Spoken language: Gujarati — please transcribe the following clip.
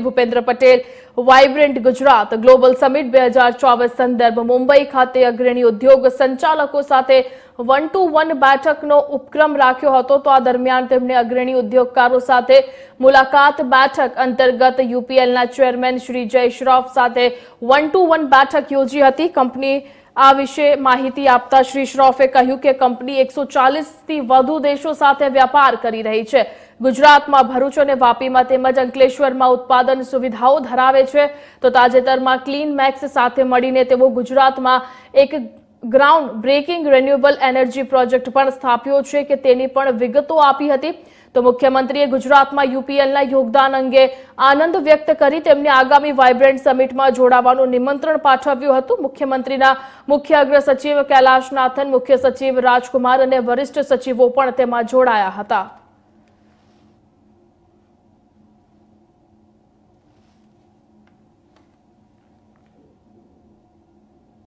Bhupendra Patel vibrant Gujarat global summit બે હજાર ચોવીસ સંદર્ભ મુંબઈ ખાતે અગ્રણી ઉદ્યોગ સંચાલકો સાથે વન ટુ વન બેઠકનો ઉપક્રમ રાખ્યો હતો તો આ દરમિયાન તેમણે અગ્રણી ઉદ્યોગકારો સાથે મુલાકાત બેઠક અંતર્ગત યુપીએલના ચેરમેન શ્રી જય શ્રોફ સાથે વન ટુ વન બેઠક યોજી હતી કંપની આ વિશે માહિતી આપતા શ્રી શ્રોફે કહ્યું કે કંપની એકસો ચાલીસથી વધુ દેશો સાથે વ્યાપાર કરી રહી છે ગુજરાતમાં ભરૂચ અને વાપીમાં તેમજ અંકલેશ્વરમાં ઉત્પાદન સુવિધાઓ ધરાવે છે તો તાજેતરમાં ક્લીન મેક્સ સાથે મળીને તેઓ ગુજરાતમાં એક ground breaking renewable energy project પણ સ્થાપ્યો છે કે તેની પણ વિગતો આપી હતી તો મુખ્યમંત્રીએ ગુજરાતમાં યુપીએલના યોગદાન અંગે આનંદ વ્યક્ત કરી તેમને આગામી વાઇબ્રન્ટ સમિટમાં જોડાવાનું નિમંત્રણ પાઠવ્યું હતું મુખ્યમંત્રીના મુખ્ય અગ્ર સચિવ કૈલાશનાથન મુખ્ય સચિવ રાજકુમાર અને વરિષ્ઠ સચિવો પણ તેમાં જોડાયા હતા